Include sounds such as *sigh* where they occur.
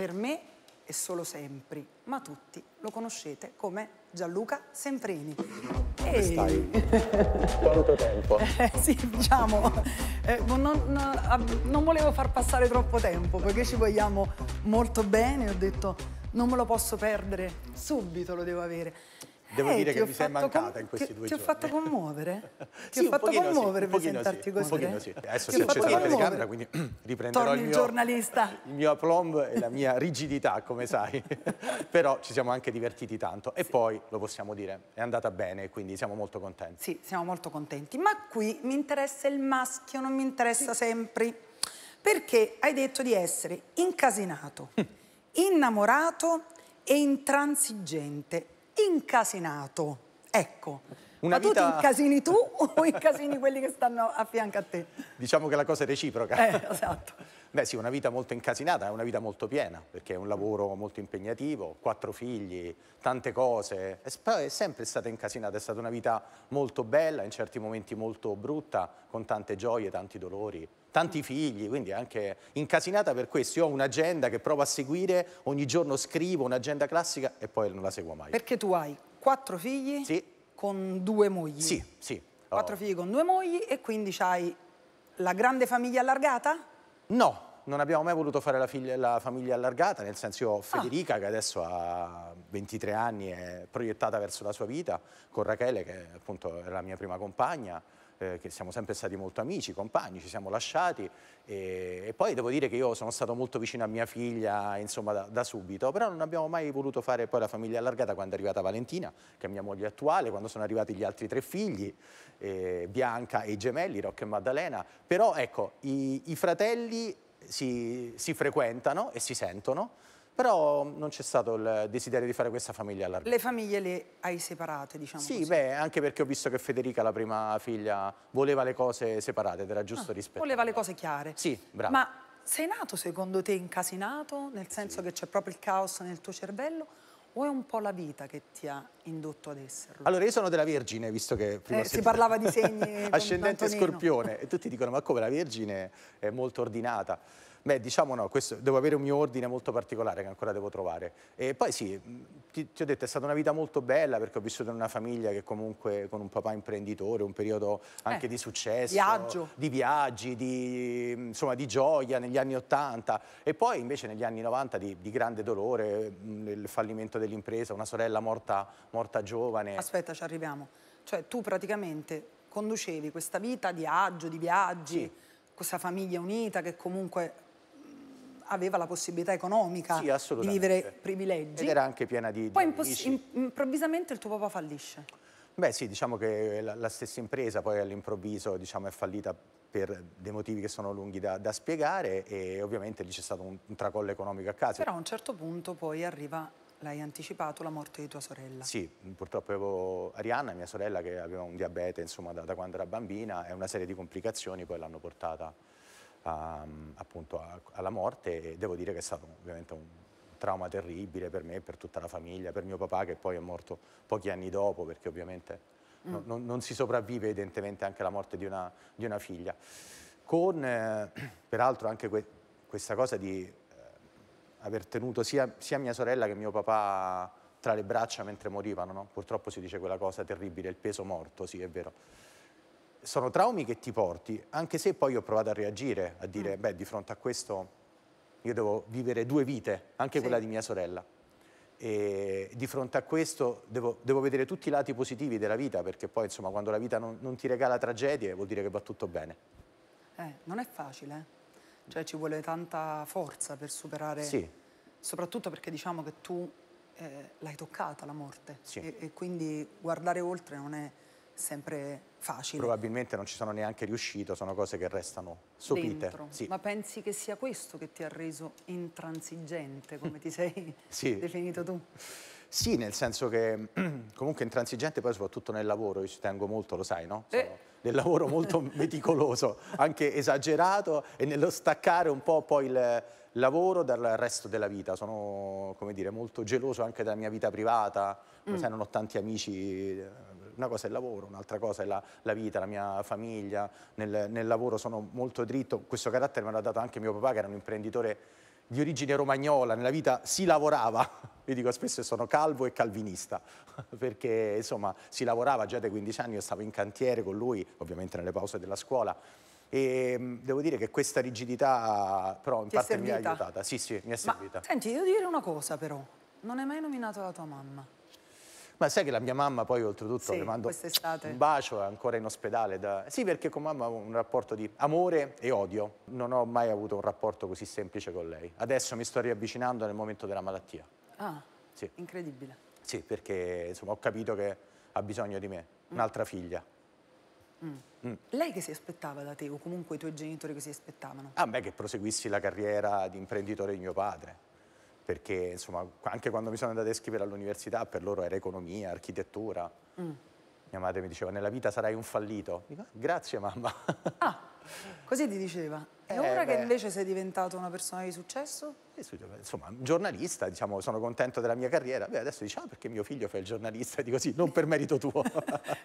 per me e solo Sempri, ma tutti lo conoscete come Gianluca Semprini. Come e... stai? *laughs* Quanto tempo? Eh, sì, diciamo, eh, non, non, non volevo far passare troppo tempo perché ci vogliamo molto bene, ho detto non me lo posso perdere, subito lo devo avere. Devo eh, dire che mi sei mancata in questi due ti giorni. Ti ho fatto commuovere. *laughs* Ti sì, ho fatto commuovere sì, sentarti sì, così. Un pochino sì. Adesso ti si è accesa la telecamera, quindi *clears throat* riprenderò il, mio, giornalista. *laughs* il mio aplomb e la mia rigidità, come sai. *laughs* Però ci siamo anche divertiti tanto. E poi, lo possiamo dire, è andata bene, quindi siamo molto contenti. Sì, siamo molto contenti. Ma qui mi interessa il maschio, non mi interessa sempre. Perché hai detto di essere incasinato, hm. innamorato e intransigente incasinato. Ecco. Una Ma vita... tu ti incasini tu o *laughs* incasini quelli che stanno a fianco a te? Diciamo che la cosa è reciproca. Eh, esatto. *laughs* Beh sì, una vita molto incasinata, è una vita molto piena, perché è un lavoro molto impegnativo, quattro figli, tante cose, è, sempre stata incasinata, è stata una vita molto bella, in certi momenti molto brutta, con tante gioie, tanti dolori, tanti figli, quindi anche incasinata per questo. Io ho un'agenda che provo a seguire, ogni giorno scrivo un'agenda classica e poi non la seguo mai. Perché tu hai quattro figli sì. con due mogli? Sì, sì. Oh. Quattro figli con due mogli e quindi hai la grande famiglia allargata? No, non abbiamo mai voluto fare la, figlia, la, famiglia allargata, nel senso io ho ah. Federica ah. che adesso ha 23 anni è proiettata verso la sua vita, con Rachele che appunto era la mia prima compagna, eh, che siamo sempre stati molto amici, compagni, ci siamo lasciati e, e, poi devo dire che io sono stato molto vicino a mia figlia, insomma, da, da, subito, però non abbiamo mai voluto fare poi la famiglia allargata quando è arrivata Valentina, che è mia moglie attuale, quando sono arrivati gli altri tre figli, eh, Bianca e i gemelli, Rocco e Maddalena, però ecco, i, i fratelli si, si frequentano e si sentono, però non c'è stato il desiderio di fare questa famiglia allargata. Le famiglie le hai separate, diciamo Sì, così. beh, anche perché ho visto che Federica, la prima figlia, voleva le cose separate, ed era giusto ah, rispetto. Voleva le cose chiare. Sì, bravo. Ma sei nato secondo te incasinato, nel senso sì. che c'è proprio il caos nel tuo cervello? O è un po' la vita che ti ha indotto ad esserlo? Allora, io sono della Vergine, visto che eh, prima eh, si parlava di segni *laughs* ascendente Antonino. scorpione, e tutti dicono: Ma come la Vergine è molto ordinata? Beh, diciamo no, questo, devo avere un mio ordine molto particolare che ancora devo trovare. E poi sì, ti, ti, ho detto, è stata una vita molto bella perché ho vissuto in una famiglia che comunque con un papà imprenditore, un periodo anche eh, di successo, viaggio. di viaggi, di, insomma, di gioia negli anni Ottanta e poi invece negli anni 90 di, di grande dolore, il fallimento dell'impresa, una sorella morta, morta giovane. Aspetta, ci arriviamo. Cioè tu praticamente conducevi questa vita di agio, di viaggi, sì. questa famiglia unita che comunque aveva la possibilità economica sì, di vivere privilegi. Ed era anche piena di... Poi di improvvisamente il tuo papà fallisce. Beh sì, diciamo che la, la stessa impresa poi all'improvviso diciamo, è fallita per dei motivi che sono lunghi da, da spiegare e ovviamente lì c'è stato un, un, tracollo economico a casa. Però a un certo punto poi arriva, l'hai anticipato, la morte di tua sorella. Sì, purtroppo avevo Arianna, mia sorella, che aveva un diabete insomma, da, da quando era bambina e una serie di complicazioni poi l'hanno portata a, ehm, appunto a, alla morte e devo dire che è stato ovviamente un trauma terribile per me, per tutta la famiglia, per mio papà che poi è morto pochi anni dopo perché ovviamente mm. no, non, non, si sopravvive evidentemente anche alla morte di una, di una figlia. Con eh, peraltro anche que questa cosa di eh, aver tenuto sia, sia mia sorella che mio papà tra le braccia mentre morivano, no? purtroppo si dice quella cosa terribile, il peso morto, sì è vero sono traumi che ti porti, anche se poi ho provato a reagire, a dire, mm. beh, di fronte a questo io devo vivere due vite, anche sì. quella di mia sorella. E di fronte a questo devo, devo, vedere tutti i lati positivi della vita, perché poi insomma quando la vita non, non ti regala tragedie vuol dire che va tutto bene. Eh, non è facile, eh? cioè ci vuole tanta forza per superare, sì. soprattutto perché diciamo che tu eh, l'hai toccata la morte sì. e, e, quindi guardare oltre non è sempre facile. Probabilmente non ci sono neanche riuscito, sono cose che restano sopite. Sì. Ma pensi che sia questo che ti ha reso intransigente, come ti sei *laughs* sì. definito tu? Sì, nel senso che *clears throat* comunque intransigente poi soprattutto nel lavoro, io ci tengo molto, lo sai, no? Eh. Sono eh. del lavoro molto *laughs* meticoloso, anche esagerato e nello staccare un po' poi il lavoro dal resto della vita. Sono, come dire, molto geloso anche della mia vita privata, mm. sai, non ho tanti amici una cosa è il lavoro, un'altra cosa è la, la, vita, la mia famiglia, nel, nel lavoro sono molto dritto, questo carattere me l'ha dato anche mio papà che era un imprenditore di origine romagnola, nella vita si lavorava, *laughs* io dico spesso sono calvo e calvinista, *laughs* perché insomma si lavorava già dai 15 anni, io stavo in cantiere con lui, ovviamente nelle pause della scuola, e mm, devo dire che questa rigidità però in Ti parte mi ha aiutata, sì sì, mi è servita. Ma, senti, devo dire una cosa però, non hai mai nominato la tua mamma. Ma sai che la mia mamma poi oltretutto sì, le mando un bacio, è ancora in ospedale. Da... Sì, perché con mamma ho un rapporto di amore e odio. Non ho mai avuto un rapporto così semplice con lei. Adesso mi sto riavvicinando nel momento della malattia. Ah, sì. incredibile. Sì, perché insomma, ho capito che ha bisogno di me, mm. un'altra figlia. Mm. Mm. Lei che si aspettava da te o comunque i tuoi genitori che si aspettavano? A ah, me che proseguissi la carriera di imprenditore di mio padre perché insomma, anche quando mi sono andato a scrivere all'università per loro era economia, architettura. Mm. Mia madre mi diceva, nella vita sarai un fallito. Dico, ah, grazie mamma. Ah, così ti diceva. E eh, ora beh. che invece sei diventato una persona di successo? Insomma, giornalista, diciamo, sono contento della mia carriera. Beh, adesso diciamo ah, perché mio figlio fa il giornalista, di così, non per merito tuo. *laughs*